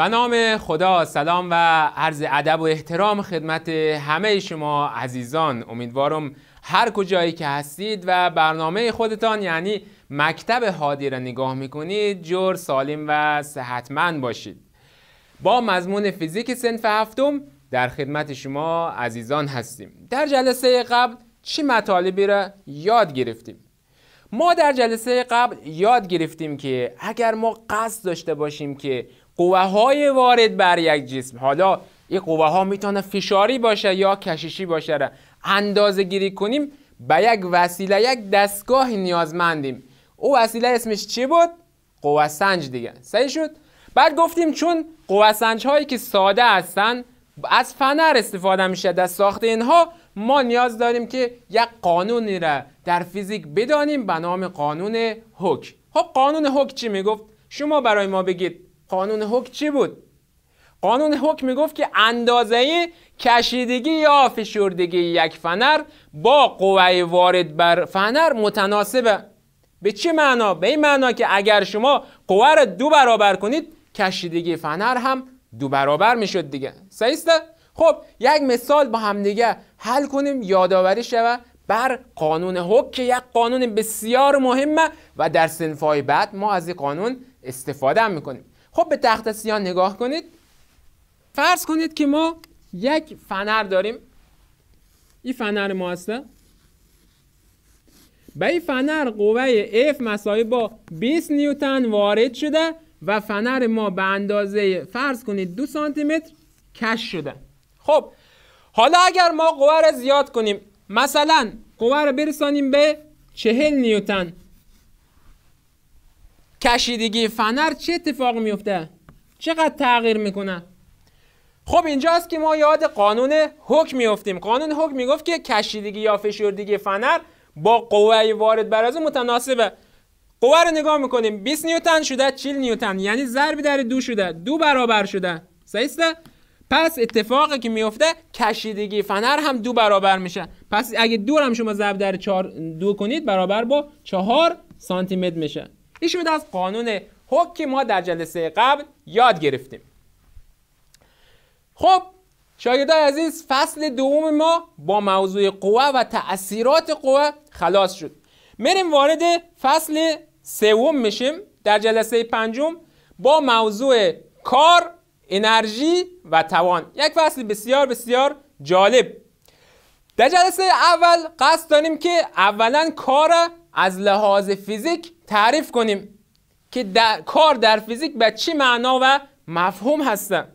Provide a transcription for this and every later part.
به نام خدا سلام و عرض ادب و احترام خدمت همه شما عزیزان امیدوارم هر کجایی که هستید و برنامه خودتان یعنی مکتب هادی را نگاه میکنید جور سالم و صحتمند باشید با مضمون فیزیک سنف هفتم در خدمت شما عزیزان هستیم در جلسه قبل چی مطالبی را یاد گرفتیم ما در جلسه قبل یاد گرفتیم که اگر ما قصد داشته باشیم که قوه های وارد بر یک جسم حالا این قوه ها میتونه فشاری باشه یا کششی باشه اندازه گیری کنیم به یک وسیله یک دستگاه نیازمندیم او وسیله اسمش چی بود؟ قوه سنج دیگه صحیح شد؟ بعد گفتیم چون قوه سنج هایی که ساده هستن از فنر استفاده میشه در ساخت اینها ما نیاز داریم که یک قانونی را در فیزیک بدانیم به نام قانون هوک خب قانون هوک چی میگفت؟ شما برای ما بگید قانون حکم چی بود قانون حکم میگفت که اندازه کشیدگی یا فشردگی یک فنر با قوه وارد بر فنر متناسبه به چه معنا به این معنا که اگر شما قوه را دو برابر کنید کشیدگی فنر هم دو برابر میشد دیگه سیسته خب یک مثال با هم دیگه حل کنیم یادآوری شوه بر قانون حک که یک قانون بسیار مهمه و در سنفای بعد ما از این قانون استفاده هم میکنیم خب به تخت سیان نگاه کنید فرض کنید که ما یک فنر داریم این فنر ما هسته به این فنر قوه F مساوی با 20 نیوتن وارد شده و فنر ما به اندازه فرض کنید دو سانتی متر کش شده خب حالا اگر ما قوه را زیاد کنیم مثلا قوه را برسانیم به 40 نیوتن کشیدگی فنر چه اتفاق میفته چقدر تغییر میکنه خب اینجاست که ما یاد قانون حکم میفتیم قانون حکم میگفت که کشیدگی یا فشردگی فنر با قوه وارد بر از متناسبه قوه رو نگاه میکنیم 20 نیوتن شده 40 نیوتن یعنی ضرب در دو شده دو برابر شده سیسته پس اتفاقی که میفته کشیدگی فنر هم دو برابر میشه پس اگه دور هم شما ضرب در دو کنید برابر با چهار سانتی متر میشه ایشون از قانون حک ما در جلسه قبل یاد گرفتیم خب شاگردای عزیز فصل دوم ما با موضوع قوه و تأثیرات قوه خلاص شد میریم وارد فصل سوم میشیم در جلسه پنجم با موضوع کار انرژی و توان یک فصل بسیار بسیار جالب در جلسه اول قصد داریم که اولا کار از لحاظ فیزیک تعریف کنیم که کار در فیزیک به چی معنا و مفهوم هستن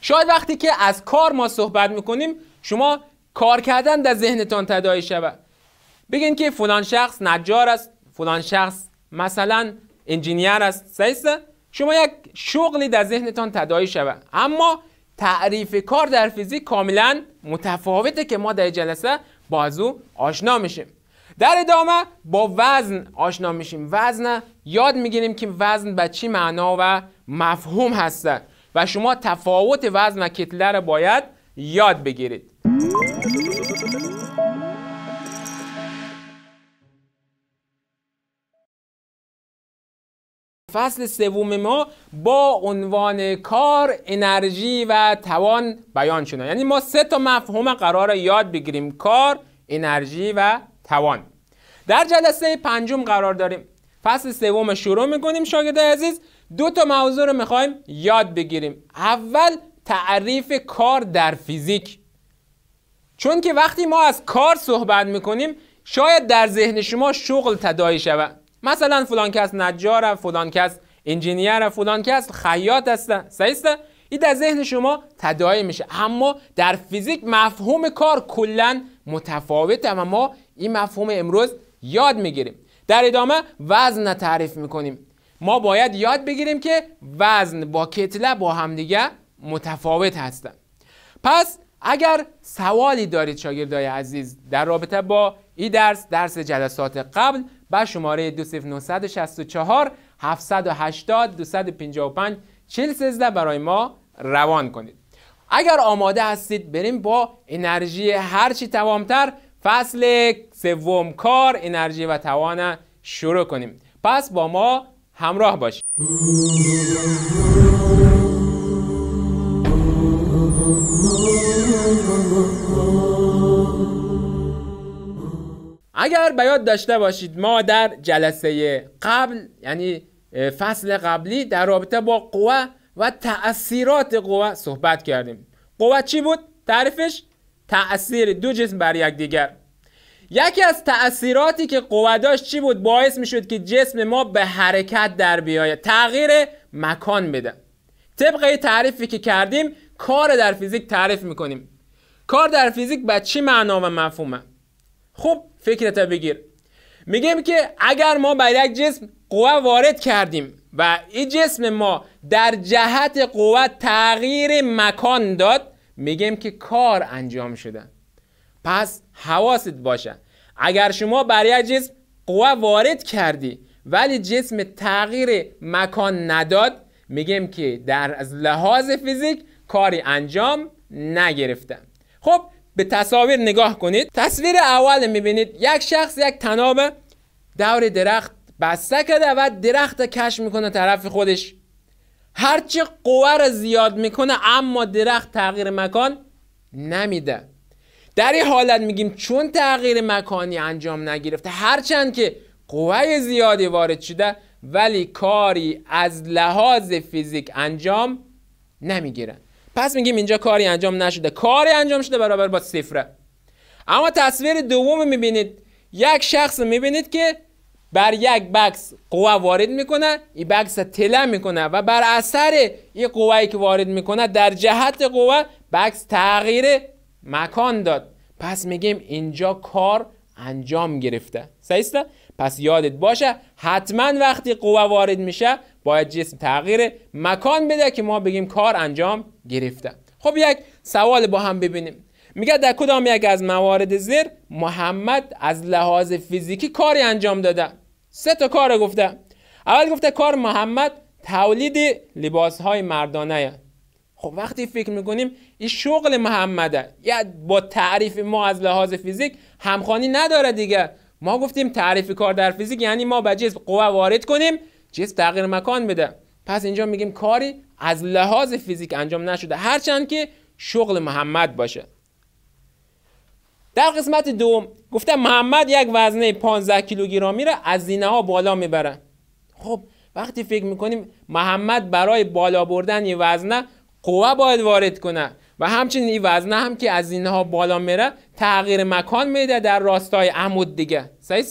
شاید وقتی که از کار ما صحبت میکنیم شما کار کردن در ذهنتان تدایی شود بگین که فلان شخص نجار است فلان شخص مثلا انجینیر است سیست شما یک شغلی در ذهنتان تدایی شود اما تعریف کار در فیزیک کاملا متفاوته که ما در جلسه بازو آشنا میشیم در ادامه با وزن آشنا میشیم وزن یاد میگیریم که وزن به چی معنا و مفهوم هسته و شما تفاوت وزن و کتله را باید یاد بگیرید فصل سوم ما با عنوان کار، انرژی و توان بیان شده یعنی ما سه تا مفهوم قرار یاد بگیریم کار، انرژی و توان در جلسه پنجم قرار داریم فصل سوم شروع میکنیم شاگرد عزیز دو تا موضوع رو میخوایم یاد بگیریم اول تعریف کار در فیزیک چون که وقتی ما از کار صحبت میکنیم شاید در ذهن شما شغل تدایی شود مثلا فلان کس نجار فلان کس انجینیر فلان کس خیاط هستن صحیح این در ذهن شما تداعی میشه اما در فیزیک مفهوم کار کلا متفاوته و ما این مفهوم امروز یاد میگیریم در ادامه وزن تعریف میکنیم ما باید یاد بگیریم که وزن با کتله با همدیگه متفاوت هستن پس اگر سوالی دارید شاگردای عزیز در رابطه با این درس درس جلسات قبل به شماره 2964 780 255 413 برای ما روان کنید اگر آماده هستید بریم با انرژی هرچی تمامتر فصل سوم کار انرژی و توان شروع کنیم پس با ما همراه باشید اگر به داشته باشید ما در جلسه قبل یعنی فصل قبلی در رابطه با قوه و تأثیرات قوه صحبت کردیم قوه چی بود؟ تعریفش تأثیر دو جسم بر یکدیگر یکی از تأثیراتی که قواداش چی بود باعث میشد که جسم ما به حرکت در بیاید تغییر مکان بده طبق تعریفی که کردیم کار در فیزیک تعریف میکنیم کار در فیزیک به چی معنا و مفهومه خب فکرتا بگیر میگیم که اگر ما بر یک جسم قوه وارد کردیم و این جسم ما در جهت قوه تغییر مکان داد میگیم که کار انجام شده پس حواست باشه اگر شما برای جسم قوه وارد کردی ولی جسم تغییر مکان نداد میگیم که در از لحاظ فیزیک کاری انجام نگرفته خب به تصاویر نگاه کنید تصویر اول میبینید یک شخص یک تناب دور درخت بسته کرده و درخت کش میکنه طرف خودش هرچی قوه را زیاد میکنه اما درخت تغییر مکان نمیده در این حالت میگیم چون تغییر مکانی انجام نگرفته هرچند که قوه زیادی وارد شده ولی کاری از لحاظ فیزیک انجام نمیگیرن پس میگیم اینجا کاری انجام نشده کاری انجام شده برابر با صفره اما تصویر دوم میبینید یک شخص میبینید که بر یک بکس قوه وارد میکنه این بکس تله میکنه و بر اثر این قوایی که وارد میکنه در جهت قوه بکس تغییر مکان داد پس میگیم اینجا کار انجام گرفته سیسته پس یادت باشه حتما وقتی قوه وارد میشه باید جسم تغییر مکان بده که ما بگیم کار انجام گرفته خب یک سوال با هم ببینیم میگه در کدام یک از موارد زیر محمد از لحاظ فیزیکی کاری انجام داده سه تا کار گفته اول گفته کار محمد تولید لباس های مردانه خب وقتی فکر میکنیم این شغل محمده یا با تعریف ما از لحاظ فیزیک همخوانی نداره دیگه ما گفتیم تعریف کار در فیزیک یعنی ما به جسم قوه وارد کنیم جسم تغییر مکان بده پس اینجا میگیم کاری از لحاظ فیزیک انجام نشده هرچند که شغل محمد باشه در قسمت دوم گفته محمد یک وزنه 15 کیلوگرمی را از زینه ها بالا میبره خب وقتی فکر میکنیم محمد برای بالا بردن یه وزنه قوه باید وارد کنه و همچنین این وزنه هم که از اینها بالا میره تغییر مکان میده در راستای عمود دیگه صحیح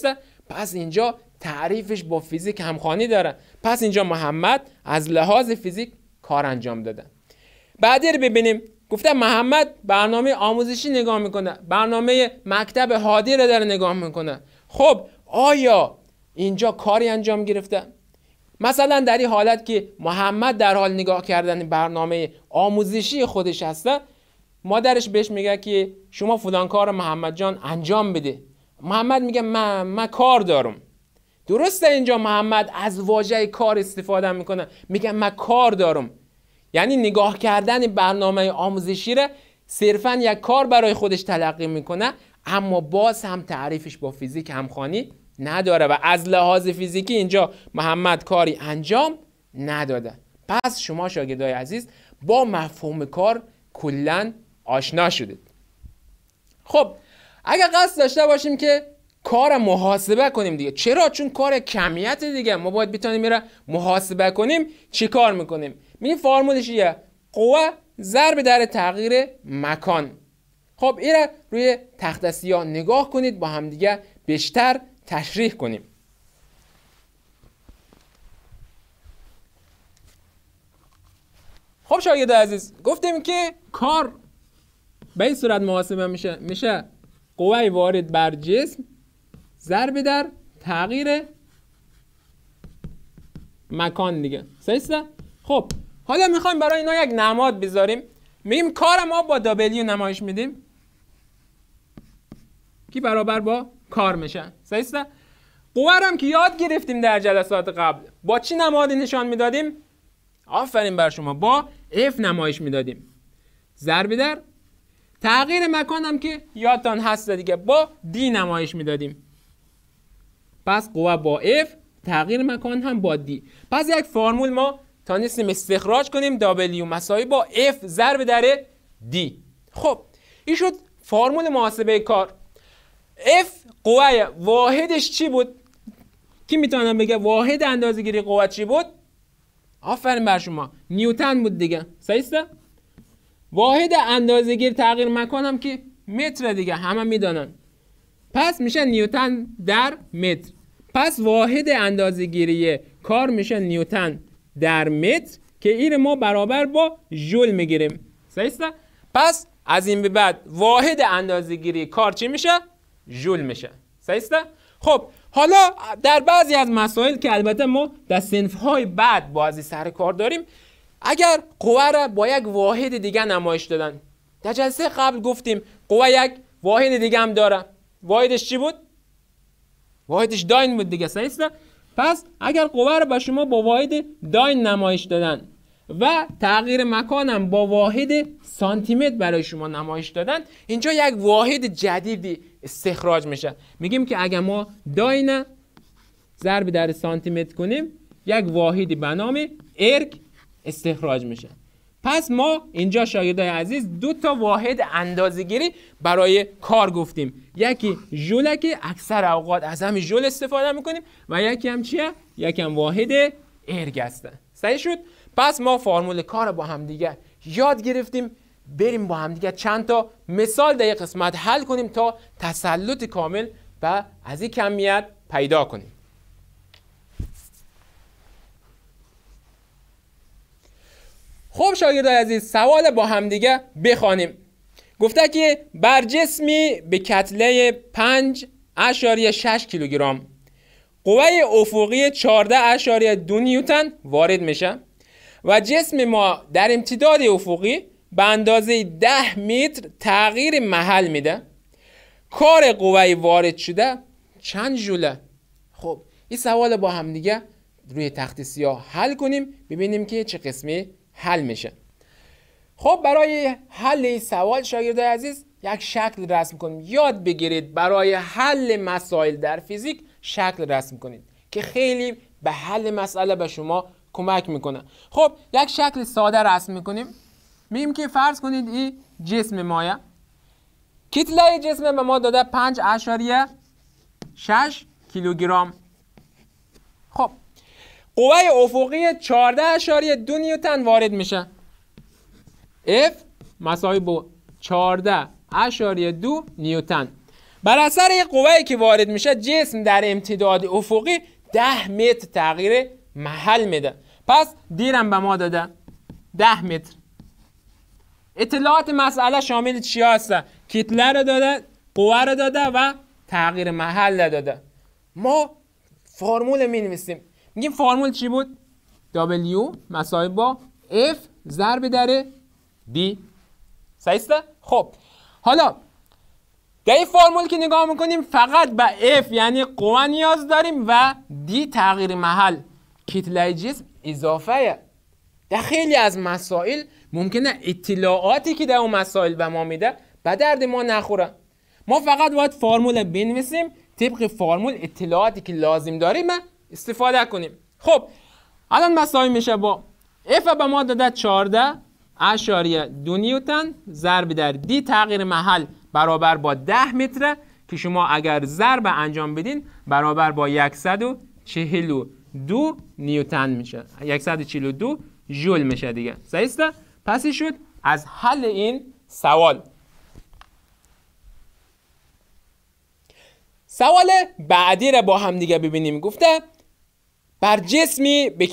پس اینجا تعریفش با فیزیک همخوانی داره پس اینجا محمد از لحاظ فیزیک کار انجام داده بعدی رو ببینیم گفته محمد برنامه آموزشی نگاه میکنه برنامه مکتب هادی رو داره نگاه میکنه خب آیا اینجا کاری انجام گرفته مثلا در این حالت که محمد در حال نگاه کردن برنامه آموزشی خودش هسته مادرش بهش میگه که شما فلان کار محمد جان انجام بده محمد میگه من من کار دارم درسته اینجا محمد از واژه کار استفاده میکنه میگه من کار دارم یعنی نگاه کردن برنامه آموزشی را صرفا یک کار برای خودش تلقی میکنه اما باز هم تعریفش با فیزیک همخوانی، نداره و از لحاظ فیزیکی اینجا محمد کاری انجام نداده پس شما شاگردای عزیز با مفهوم کار کلا آشنا شدید خب اگر قصد داشته باشیم که کار محاسبه کنیم دیگه چرا چون کار کمیت دیگه ما باید بتونیم میره محاسبه کنیم چی کار میکنیم می فرمولش یه قوه ضرب در تغییر مکان خب این روی تخت نگاه کنید با همدیگه بیشتر تشریح کنیم خب شاید عزیز گفتیم که کار به این صورت محاسبه میشه میشه قوه وارد بر جسم ضرب در تغییر مکان دیگه سیسته؟ خب حالا میخوایم برای اینا یک نماد بذاریم میگیم کار ما با دابلیو نمایش میدیم که برابر با کار میشن درسته قوه که یاد گرفتیم در جلسات قبل با چی نمادی نشان میدادیم آفرین بر شما با F نمایش میدادیم ضربه در تغییر مکان هم که یادتان هست دیگه با دی نمایش میدادیم پس قوه با F تغییر مکان هم با دی پس یک فرمول ما تا استخراج کنیم W مساوی با F ضرب در دی خب این شد فرمول محاسبه کار F قوه واحدش چی بود کی میتونم بگه واحد اندازه گیری چی بود آفرین بر شما نیوتن بود دیگه صحیحه واحد اندازه تغییر مکانم که متر دیگه همه میدانن پس میشه نیوتن در متر پس واحد اندازگیری کار میشه نیوتن در متر که این ما برابر با ژول میگیریم صحیح پس از این به بعد واحد اندازگیری کار چی میشه جول میشه سعیسته؟ خب حالا در بعضی از مسائل که البته ما در سنف های بعد بازی سر کار داریم اگر قوه را با یک واحد دیگه نمایش دادن در جلسه قبل گفتیم قوه یک واحد دیگه هم داره واحدش چی بود واحدش داین بود دیگه درسته پس اگر قوه را به شما با واحد داین نمایش دادن و تغییر مکانم با واحد سانتیمتر برای شما نمایش دادن اینجا یک واحد جدیدی استخراج میشه میگیم که اگر ما داینه ضرب در سانتیمتر کنیم یک واحدی به نام ارگ استخراج میشه پس ما اینجا شاگردای عزیز دو تا واحد اندازه‌گیری برای کار گفتیم یکی ژوله که اکثر اوقات از همین ژول استفاده میکنیم و یکی هم چیه یکی واحد ارگ هستن صحیح شد پس ما فرمول کار با همدیگه یاد گرفتیم بریم با همدیگه چند تا مثال در قسمت حل کنیم تا تسلط کامل و از این کمیت پیدا کنیم خب شاگردای عزیز سوال با همدیگه بخوانیم گفته که بر جسمی به کتله 5 اشاری 6 کیلوگرم قوه افقی 14 اشاری 2 نیوتن وارد میشه و جسم ما در امتداد افقی به اندازه ده متر تغییر محل میده کار قوه وارد شده چند جوله خب این سوال با هم دیگه روی تخت سیاه حل کنیم ببینیم که چه قسمی حل میشه خب برای حل این سوال شاگرد عزیز یک شکل رسم کنیم یاد بگیرید برای حل مسائل در فیزیک شکل رسم کنید که خیلی به حل مسئله به شما کمک میکنن خب یک شکل ساده رسم میکنیم میگیم که فرض کنید این جسم مایه کتله جسم به ما داده 5 اشاریه 6 کیلوگرم خب قوه افقی 14 اشاریه 2 نیوتن وارد میشه F مساوی با 14 اشاریه 2 نیوتن بر اثر این قوه که وارد میشه جسم در امتداد افقی 10 متر تغییر محل میده پس دیرم به ما داده ده متر اطلاعات مسئله شامل چی هسته؟ کتله رو داده قوه رو داده و تغییر محل رو داده ما فرمول می نویسیم میگیم فرمول چی بود؟ W مسایب با F ضرب در D سعیسته؟ خب حالا در این فرمول که نگاه میکنیم فقط به F یعنی قوه نیاز داریم و D تغییر محل کتله جسم اضافه در خیلی از مسائل ممکنه اطلاعاتی که در اون مسائل به ما میده به درد ما نخوره ما فقط باید فرمول بنویسیم طبق فرمول اطلاعاتی که لازم داریم استفاده کنیم خب الان مسائل میشه با اف به ما داده 14 اشاریه دو نیوتن ضرب در دی تغییر محل برابر با 10 متر که شما اگر ضرب انجام بدین برابر با 140 دو نیوتن میشه 142 ژول میشه دیگه زیسته پس شد از حل این سوال سوال بعدی رو با هم دیگه ببینیم گفته بر جسمی به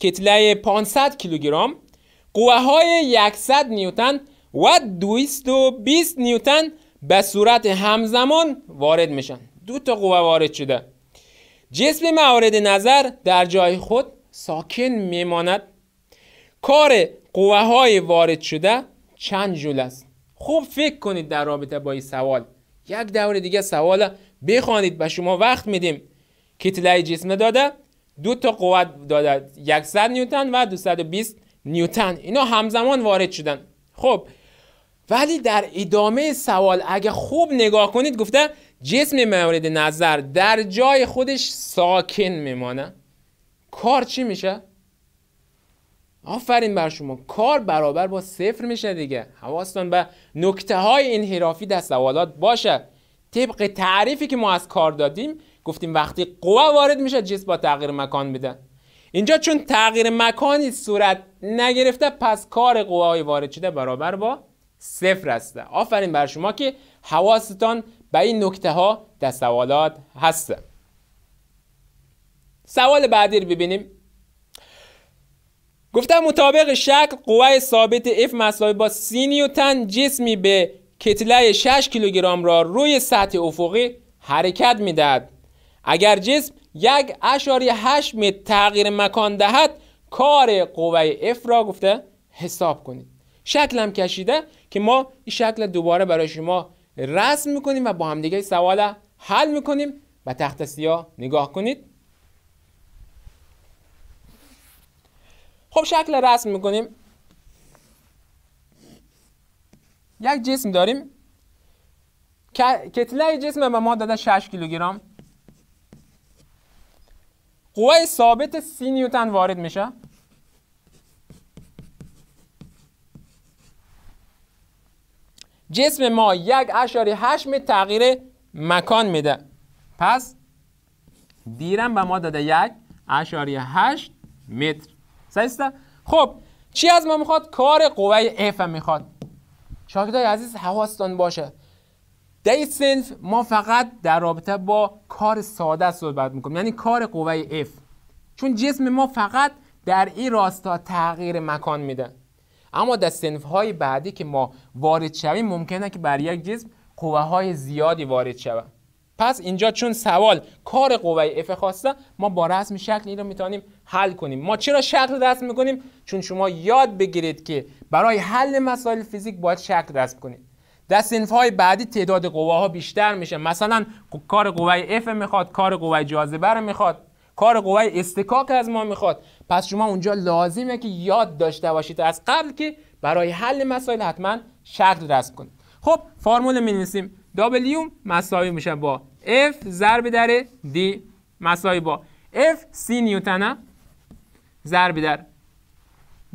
کتله 500 کیلوگرم قوه های 100 نیوتن و 220 نیوتن به صورت همزمان وارد میشن دو تا قوه وارد شده جسم موارد نظر در جای خود ساکن میماند کار قوه های وارد شده چند جول است خوب فکر کنید در رابطه با این سوال یک دور دیگه سوال بخوانید به شما وقت میدیم کتله جسم داده دو تا قوت داده 100 نیوتن و 220 نیوتن اینا همزمان وارد شدن خب ولی در ادامه سوال اگه خوب نگاه کنید گفته جسم مورد نظر در جای خودش ساکن میمانه کار چی میشه؟ آفرین بر شما کار برابر با صفر میشه دیگه حواستان به نکته های انحرافی در سوالات باشه طبق تعریفی که ما از کار دادیم گفتیم وقتی قوه وارد میشه جسم با تغییر مکان میده اینجا چون تغییر مکانی صورت نگرفته پس کار قوای وارد شده برابر با صفر است آفرین بر شما که حواستان و این نکته ها در سوالات هست سوال بعدی رو ببینیم گفتم مطابق شکل قوه ثابت F مساوی با سینیوتن نیوتن جسمی به کتله 6 کیلوگرم را روی سطح افقی حرکت میدهد اگر جسم یک اشاری هشت متر تغییر مکان دهد کار قوه F را گفته حساب کنید شکلم کشیده که ما این شکل دوباره برای شما رسم میکنیم و با همدیگه سوال حل میکنیم و تخت سیاه نگاه کنید خب شکل رسم میکنیم یک جسم داریم کتله جسم به ما داده 6 کیلوگرم قوه ثابت سی نیوتن وارد میشه جسم ما یک اشاری هشم تغییر مکان میده پس دیرم به ما داده یک اشاری هشت متر سایسته؟ خب چی از ما میخواد؟ کار قوه اف میخواد های عزیز حواستان باشه در این سنف ما فقط در رابطه با کار ساده صحبت میکنیم یعنی کار قوه اف چون جسم ما فقط در این راستا تغییر مکان میده اما در سنف های بعدی که ما وارد شویم ممکنه که بر یک جسم قوه های زیادی وارد شویم. پس اینجا چون سوال کار قوه اف خواسته ما با رسم شکل این رو میتونیم حل کنیم ما چرا شکل رسم میکنیم چون شما یاد بگیرید که برای حل مسائل فیزیک باید شکل رسم کنید در سنف های بعدی تعداد قوه ها بیشتر میشه مثلا کار قوه اف میخواد کار قوه جاذبه رو میخواد کار قوای استکاک از ما میخواد پس شما اونجا لازمه که یاد داشته باشید از قبل که برای حل مسائل حتما شرط رسم کنید خب فرمول می نویسیم W مساوی میشه با F ضرب در D مساوی با F سی نیوتنه ضرب در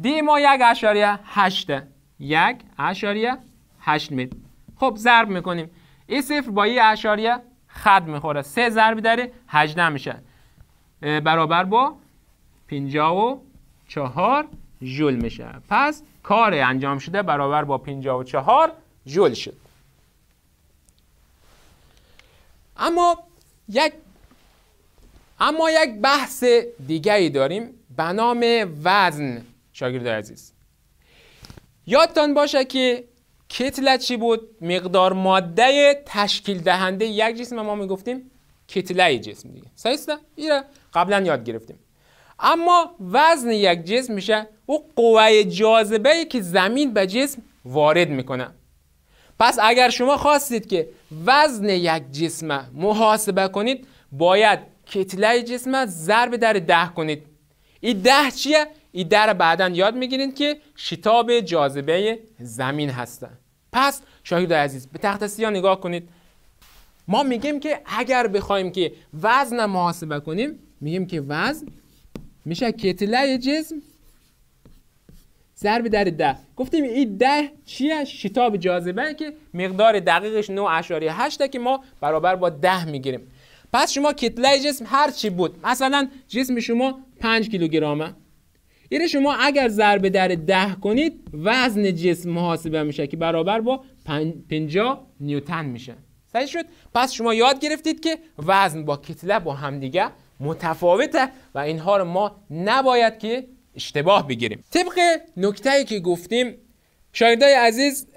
D ما یک اشاریه هشته یک اشاریه هشت مید خب ضرب میکنیم ای صفر با یه اشاریه خط میخوره سه ضرب در هجده میشه برابر با 54 ژول میشه پس کار انجام شده برابر با 54 ژول شد اما یک اما یک بحث دیگری داریم به نام وزن شاگرد عزیز یادتان باشه که کتله چی بود مقدار ماده تشکیل دهنده یک جسم ما میگفتیم کتله جسم دیگه صحیح این قبلا یاد گرفتیم اما وزن یک جسم میشه او قوه جاذبه که زمین به جسم وارد میکنه پس اگر شما خواستید که وزن یک جسم محاسبه کنید باید کتله جسم ضرب در ده کنید این ده چیه؟ این در بعدا یاد میگیرید که شتاب جاذبه زمین هستن پس شاهد عزیز به تخت نگاه کنید ما میگیم که اگر بخوایم که وزن محاسبه کنیم میگیم که وزن میشه کتله جسم ضرب در ده گفتیم این ده چیه شتاب جاذبه که مقدار دقیقش 9.8 که ما برابر با 10 میگیریم پس شما کتله جسم هر چی بود مثلا جسم شما 5 کیلوگرمه این یعنی شما اگر ضرب در ده کنید وزن جسم محاسبه میشه که برابر با 50 نیوتن میشه پس شما یاد گرفتید که وزن با کتله با همدیگه متفاوته و اینها رو ما نباید که اشتباه بگیریم طبق نکته‌ای که گفتیم شاگردای عزیز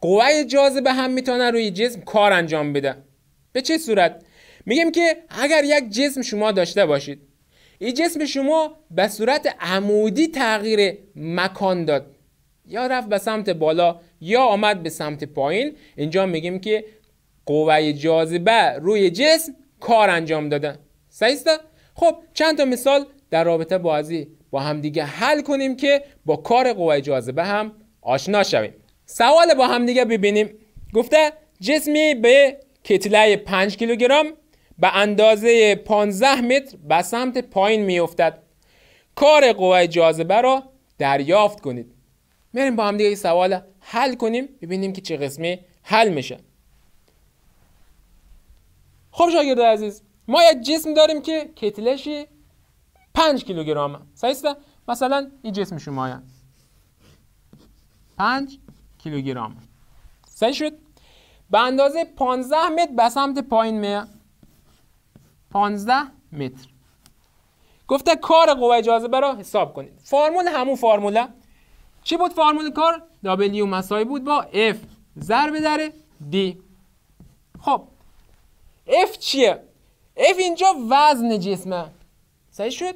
قوه جاذبه هم میتونه روی جسم کار انجام بده به چه صورت میگیم که اگر یک جسم شما داشته باشید این جسم شما به صورت عمودی تغییر مکان داد یا رفت به سمت بالا یا آمد به سمت پایین اینجا میگیم که قوه جاذبه روی جسم کار انجام دادن صحیح خب چند تا مثال در رابطه بازی با همدیگه حل کنیم که با کار قوه جاذبه هم آشنا شویم سوال با همدیگه ببینیم گفته جسمی به کتله 5 کیلوگرم به اندازه 15 متر به سمت پایین میافتد کار قوه جاذبه را دریافت کنید میریم با همدیگه این سوال حل کنیم ببینیم که چه قسمی حل میشه خب شاگرد عزیز ما یه جسم داریم که کتلش 5 کیلوگرم صحیح مثلا این جسم شما 5 کیلوگرم صحیح شد به اندازه 15 متر به سمت پایین می 15 متر گفته کار قوه جاذبه را حساب کنید فرمول همون فرموله چی بود فرمول کار W مساوی بود با F ضرب در D خب F چیه؟ F اینجا وزن جسمه صحیح شد؟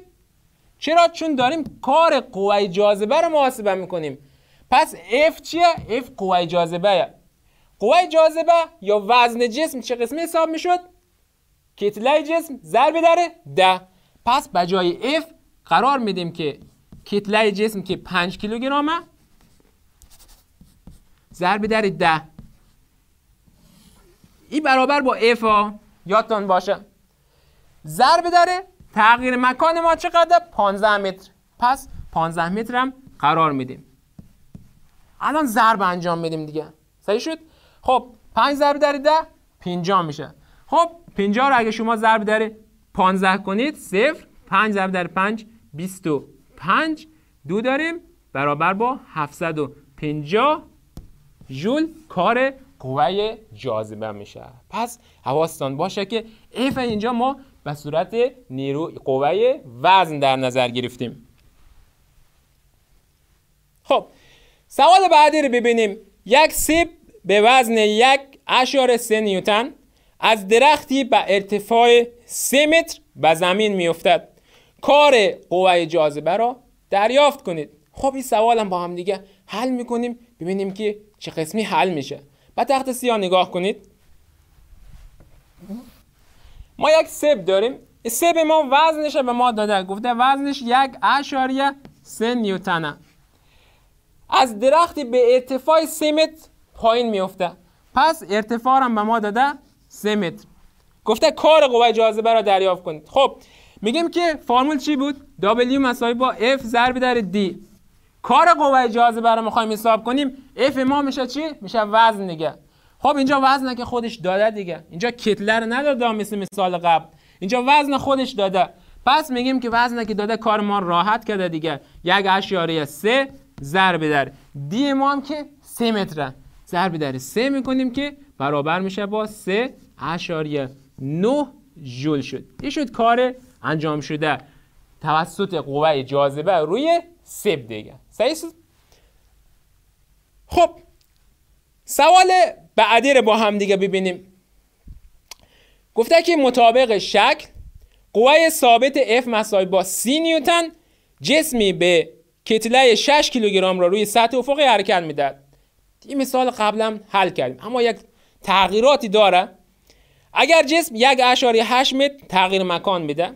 چرا؟ چون داریم کار قوه جاذبه رو محاسبه میکنیم پس F چیه؟ F قوه جاذبه قوه جاذبه یا وزن جسم چه قسمه حساب میشد؟ کتله جسم ضرب داره ده پس بجای اف F قرار میدیم که کتله جسم که 5 کیلوگرمه ضرب در ده این برابر با افا یادتون باشه ضرب داره تغییر مکان ما چقدر 15 متر پس 15 متر هم قرار میدیم الان ضرب انجام بدیم دیگه صحیح شد خب 5 ضرب در 10 50 میشه خب 50 رو اگه شما ضرب در 15 کنید 0 5 ضرب در 5 25 دو داریم برابر با 750 ژول کار قوه جاذبه میشه پس حواستان باشه که ایف اینجا ما به صورت نیرو قوه وزن در نظر گرفتیم خب سوال بعدی رو ببینیم یک سیب به وزن یک اشار سه نیوتن از درختی به ارتفاع سه متر به زمین میافتد کار قوه جاذبه را دریافت کنید خب این سوال هم با هم دیگه حل میکنیم ببینیم که چه قسمی حل میشه و تخت سیاه نگاه کنید ما یک سب داریم سب ما وزنش به ما داده گفته وزنش یک اشاریه سه نیوتنه از درختی به ارتفاع سه متر پایین میفته پس ارتفاع به ما داده سه متر گفته کار قوه جاذبه را دریافت کنید خب میگیم که فرمول چی بود W مساوی با F ضرب در D کار قوه جاذبه رو میخوایم حساب کنیم اف ما میشه چی میشه وزن دیگه خب اینجا وزنه که خودش داده دیگه اینجا کتله رو نداده مثل مثال قبل اینجا وزن خودش داده پس میگیم که وزنه که داده کار ما راحت کرده دیگه یک اشیاره سه ضرب در دی ما هم که سه متره ضرب در سه میکنیم که برابر میشه با سه اشاریه نه جول شد این شد کار انجام شده توسط قوه جاذبه روی سب دیگه خب سوال بعدی رو با هم دیگه ببینیم گفته که مطابق شکل قوه ثابت F مساوی با 30 نیوتن جسمی به کتله 6 کیلوگرم را روی سطح افقی حرکت میداد. این مثال قبلا حل کردیم اما یک تغییراتی داره اگر جسم یک اشاری 8 متر تغییر مکان میده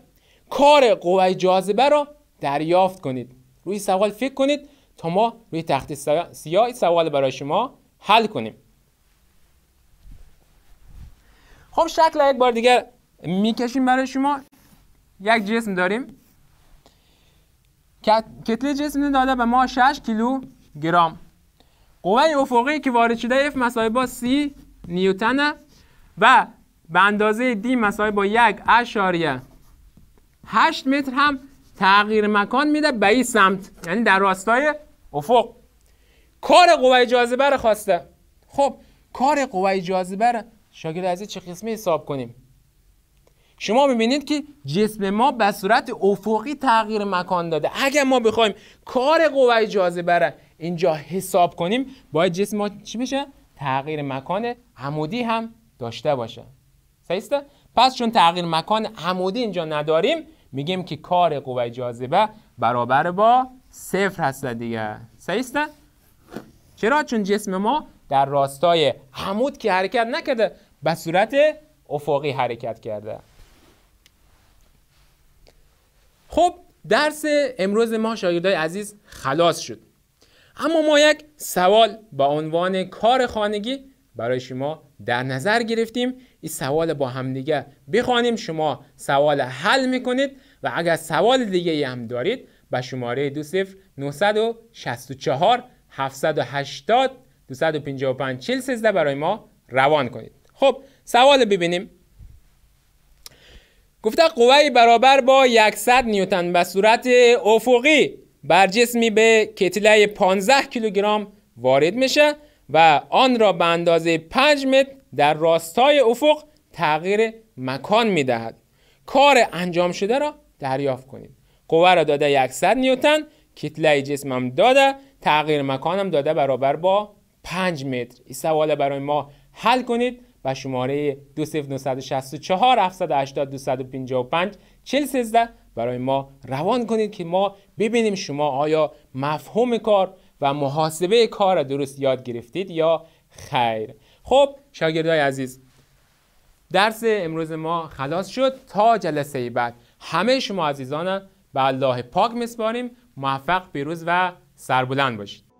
کار قوه جاذبه را دریافت کنید روی سوال فکر کنید تا ما روی تخت سیاه سوال برای شما حل کنیم خب شکل یک بار دیگر میکشیم برای شما یک جسم داریم کتل جسم داده به ما 6 کیلو گرام قوه افقی که وارد شده اف مساوی با 30 نیوتن و به اندازه دی مساوی با یک اشاریه 8 متر هم تغییر مکان میده به این سمت یعنی در راستای افق کار قوای جاذبه رو خواسته خب کار قوای جاذبه رو شاگرد عزیز چه قسمی حساب کنیم شما میبینید که جسم ما به صورت افقی تغییر مکان داده اگر ما بخوایم کار قوای جاذبه رو اینجا حساب کنیم باید جسم ما چی بشه تغییر مکان عمودی هم داشته باشه سیسته پس چون تغییر مکان عمودی اینجا نداریم میگیم که کار قوای جاذبه برابر با صفر هست دیگه صحیح چرا چون جسم ما در راستای حمود که حرکت نکرده به صورت افقی حرکت کرده خب درس امروز ما شاگردای عزیز خلاص شد اما ما یک سوال با عنوان کار خانگی برای شما در نظر گرفتیم این سوال با همدیگه بخوانیم شما سوال حل میکنید و اگر سوال دیگه هم دارید به شماره 20964 780 255 برای ما روان کنید خب سوال ببینیم گفته قوه برابر با 100 نیوتن به صورت افقی بر جسمی به کتله 15 کیلوگرم وارد میشه و آن را به اندازه 5 متر در راستای افق تغییر مکان میدهد کار انجام شده را دریافت کنید قوه را داده 100 نیوتن کتله جسمم داده تغییر مکانم داده برابر با 5 متر این سوال برای ما حل کنید به شماره 20964 780 255 4013 برای ما روان کنید که ما ببینیم شما آیا مفهوم کار و محاسبه کار را درست یاد گرفتید یا خیر خب شاگردای عزیز درس امروز ما خلاص شد تا جلسه بعد همه شما عزیزان به الله پاک میسپاریم موفق بیروز و سربلند باشید